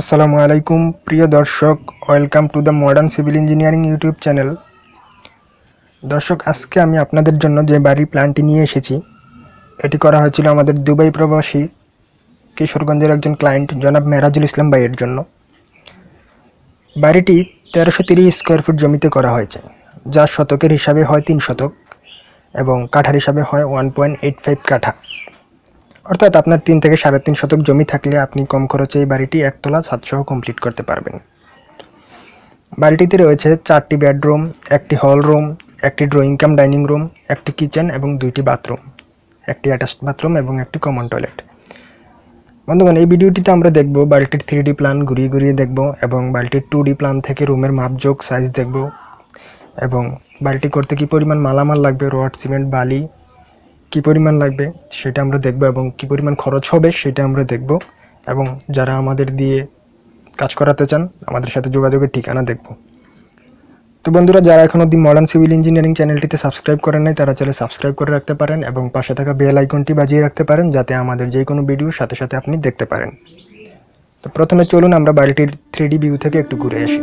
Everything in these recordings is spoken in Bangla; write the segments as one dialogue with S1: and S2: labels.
S1: আসসালামু আলাইকুম প্রিয় দর্শক welcome to the modern civil engineering YouTube channel দর্শক আজকে আমি আপনাদের জন্য যে বাড়ির প্ল্যানটি নিয়ে এসেছি এটি করা হয়েছিল আমাদের দুবাই প্রবাসী কিশোরগঞ্জের একজন ক্লায়েন্ট জনাব মেরাজুল ইসলাম ভাইয়ের জন্য বাড়িটি তেরোশো তিরিশ স্কোয়ার ফুট জমিতে করা হয়েছে যা শতকের হিসাবে হয় তিন শতক এবং কাঠার হিসাবে হয় ওয়ান পয়েন্ট এইট ফাইভ কাঠা অর্থাৎ আপনার তিন থেকে সাড়ে তিন শতক জমি থাকলে আপনি কম খরচে এই বাড়িটি একতলা ছাদসহ কমপ্লিট করতে পারবেন বাড়িটিতে রয়েছে চারটি বেডরুম একটি হল রুম একটি ড্রয়িং কাম ডাইনিং রুম একটি কিচেন এবং দুইটি বাথরুম একটি অ্যাটাচড বাথরুম এবং একটি কমন টয়লেট বন্ধুগণ এই ভিডিওটিতে আমরা দেখব বাড়িটির থ্রি প্ল্যান ঘুরিয়ে ঘুরিয়ে দেখব এবং বাড়িটির টু প্ল্যান থেকে রুমের মাপযোগ সাইজ দেখব এবং বাড়িটি করতে কি পরিমাণ মালামাল লাগবে রড সিমেন্ট বালি কি পরিমাণ লাগবে সেটা আমরা দেখব এবং কি পরিমাণ খরচ হবে সেটা আমরা দেখব এবং যারা আমাদের দিয়ে কাজ করাতে চান আমাদের সাথে যোগাযোগের ঠিকানা দেখব তো বন্ধুরা যারা এখন অব্দি মডার্ন সিভিল ইঞ্জিনিয়ারিং চ্যানেলটিতে সাবস্ক্রাইব করেন নাই তারা চাইলে সাবস্ক্রাইব করে রাখতে পারেন এবং পাশে থাকা বেল আইকনটি বাজিয়ে রাখতে পারেন যাতে আমাদের যে কোনো ভিডিও সাথে সাথে আপনি দেখতে পারেন তো প্রথমে চলুন আমরা বাড়িটির থ্রি ভিউ থেকে একটু ঘুরে আসি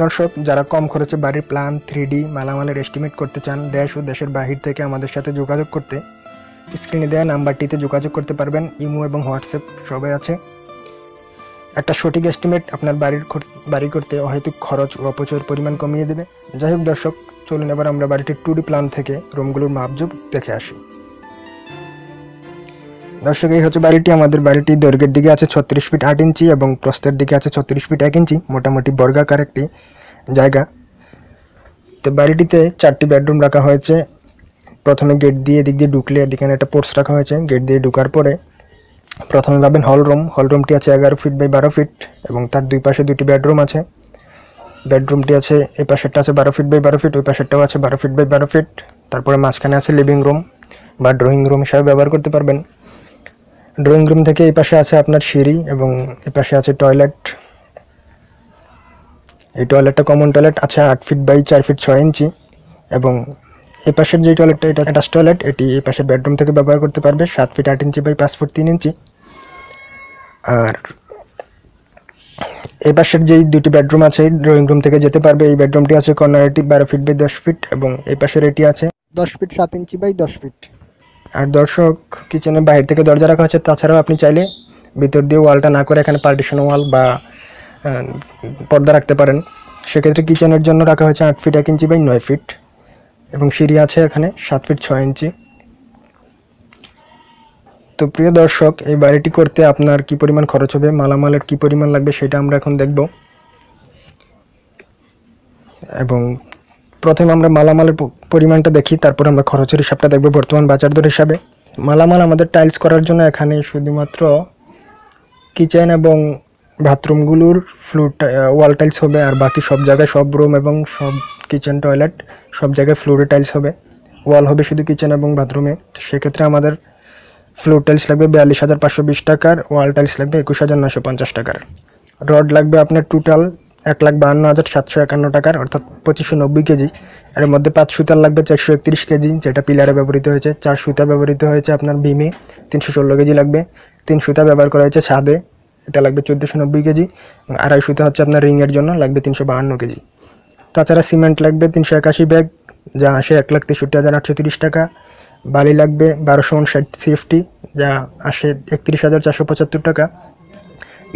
S1: দর্শক যারা কম খরচে বাড়ির প্ল্যান থ্রি ডি মালামালের এস্টিমেট করতে চান দেশ ও দেশের বাহির থেকে আমাদের সাথে যোগাযোগ করতে স্ক্রিনে দেওয়া নাম্বারটিতে যোগাযোগ করতে পারবেন ইমো এবং হোয়াটসঅ্যাপ সবাই আছে একটা সঠিক এস্টিমেট আপনার বাড়ির বাড়ি করতে হয়তো খরচ ও অপচয়ের পরিমাণ কমিয়ে দেবে যাই হোক দর্শক চলুন এবার আমরা বাড়িটির টু প্ল্যান থেকে রুমগুলোর মাপজুপ দেখে আসি দর্শক এই হচ্ছে বাড়িটি আমাদের বাড়িটি দৈর্ঘ্যের দিকে আছে ছত্রিশ ফিট আট ইঞ্চি এবং প্রস্তের দিকে আছে ছত্রিশ ফিট এক ইঞ্চি মোটামুটি বর্গাকার একটি জায়গা তো বাড়িটিতে চারটি বেডরুম রাখা হয়েছে প্রথমে গেট দিয়ে এদিক দিয়ে ঢুকলে এদিকে একটা পোর্স রাখা হয়েছে গেট দিয়ে ঢুকার পরে প্রথমে পাবেন হলরুম হলরুমটি আছে এগারো ফিট বাই বারো ফিট এবং তার দুই পাশে দুটি বেডরুম আছে বেডরুমটি আছে এই পাশেরটা আছে বারো ফিট বাই বারো ফিট ওই পাশেরটাও আছে বারো ফিট বাই বারো ফিট তারপরে মাঝখানে আছে লিভিং রুম বা ড্রয়িং রুম হিসাবে ব্যবহার করতে পারবেন ড্রয়িং রুম থেকে এই পাশে আছে আপনার সিঁড়ি এবং এই পাশে আছে টয়লেট এই টয়লেটটা কমন টয়লেট আছে আট ফিট বাই চার ফিট ছয় ইঞ্চি এবং এই পাশের যে টয়লেটটা এটা অ্যাটাচ টয়লেট এটি এই পাশের বেডরুম থেকে ব্যবহার করতে পারবে সাত ফিট আট ইঞ্চি বাই পাঁচ ফুট তিন ইঞ্চি আর এই পাশের যেই দুটি বেডরুম আছে ড্রয়িং রুম থেকে যেতে পারবে এই বেডরুমটি আছে কর্নারটি বারো ফিট বাই দশ ফিট এবং এই পাশের এটি আছে দশ ফিট সাত ইঞ্চি বাই দশ ফিট আর দর্শক কিচেনের বাইরে থেকে দরজা রাখা হচ্ছে তাছাড়াও আপনি চাইলে ভিতর দিয়ে ওয়ালটা না করে এখানে পার্টিশন ওয়াল বা পর্দা রাখতে পারেন সেক্ষেত্রে কিচেনের জন্য রাখা হয়েছে আট ফিট এক ইঞ্চি বাই নয় ফিট এবং সিঁড়ি আছে এখানে সাত ফিট ছয় ইঞ্চি তো প্রিয় দর্শক এই বাড়িটি করতে আপনার কি পরিমাণ খরচ হবে মালামালের কি পরিমাণ লাগবে সেটা আমরা এখন দেখব এবং প্রথমে আমরা মালামালের পরিমাণটা দেখি তারপর আমরা খরচের হিসাবটা দেখব বর্তমান বাজার দর হিসাবে মালামাল আমাদের টাইলস করার জন্য এখানে শুধুমাত্র কিচেন এবং বাথরুমগুলোর ফ্লোর ওয়াল টাইলস হবে আর বাকি সব জায়গায় সব রুম এবং সব কিচেন টয়লেট সব জায়গায় ফ্লোরে টাইলস হবে ওয়াল হবে শুধু কিচেন এবং বাথরুমে সেক্ষেত্রে আমাদের ফ্লোর টাইলস লাগবে বিয়াল্লিশ হাজার পাঁচশো বিশ টাকার ওয়াল টাইলস লাগবে একুশ হাজার নশো পঞ্চাশ টাকার রড লাগবে আপনার টোটাল এক লাখ বাহান্ন হাজার সাতশো একান্ন টাকার অর্থাৎ পঁচিশশো নব্বই কেজি এর মধ্যে পাঁচ সুতার লাগবে চারশো একত্রিশ কেজি যেটা পিলারে ব্যবহৃত হয়েছে চার সুতা ব্যবহৃত হয়েছে আপনার ভিমে তিনশো ষোলো কেজি লাগবে তিন সুতা ব্যবহার করা হয়েছে ছাদে এটা লাগবে চোদ্দোশো নব্বই কেজি আড়াই সুতা হচ্ছে আপনার রিংয়ের জন্য লাগবে তিনশো বাহান্ন কেজি তাছাড়া সিমেন্ট লাগবে তিনশো একাশি ব্যাগ যা আসে এক লাখ তেষট্টি হাজার আটশো তিরিশ টাকা বালি লাগবে বারোশো সাইট সিফটি যা আসে একত্রিশ হাজার চারশো পঁচাত্তর টাকা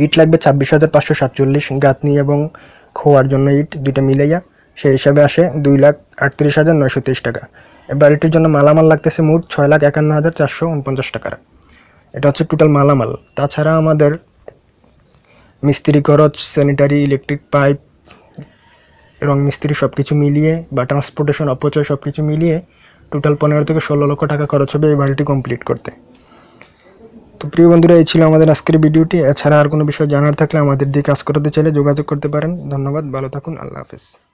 S1: ইট লাগবে ছাব্বিশ হাজার পাঁচশো সাতচল্লিশ গাঁথনি এবং খোয়ার জন্য ইট দুইটা মিলাইয়া সেই হিসাবে আসে দুই লাখ আটত্রিশ হাজার নয়শো তেইশ টাকা বাড়িটির জন্য মালামাল লাগতেছে মোট ছয় লাখ একান্ন হাজার চারশো উনপঞ্চাশ টাকার এটা হচ্ছে টোটাল মালামাল তাছাড়া আমাদের মিস্ত্রি খরচ স্যানিটারি ইলেকট্রিক পাইপ রং মিস্ত্রি সব কিছু মিলিয়ে বা ট্রান্সপোর্টেশন অপচয় সব কিছু মিলিয়ে টোটাল পনেরো থেকে ষোলো লক্ষ টাকা খরচ হবে এই বাড়িটি কমপ্লিট করতে প্রিয় বন্ধুরা এই ছিল আমাদের আজকের ভিডিওটি এছাড়া আর কোনো বিষয় জানার থাকলে আমাদের দিকে কাজ করাতে চাইলে যোগাযোগ করতে পারেন ধন্যবাদ ভালো থাকুন আল্লাহ হাফেজ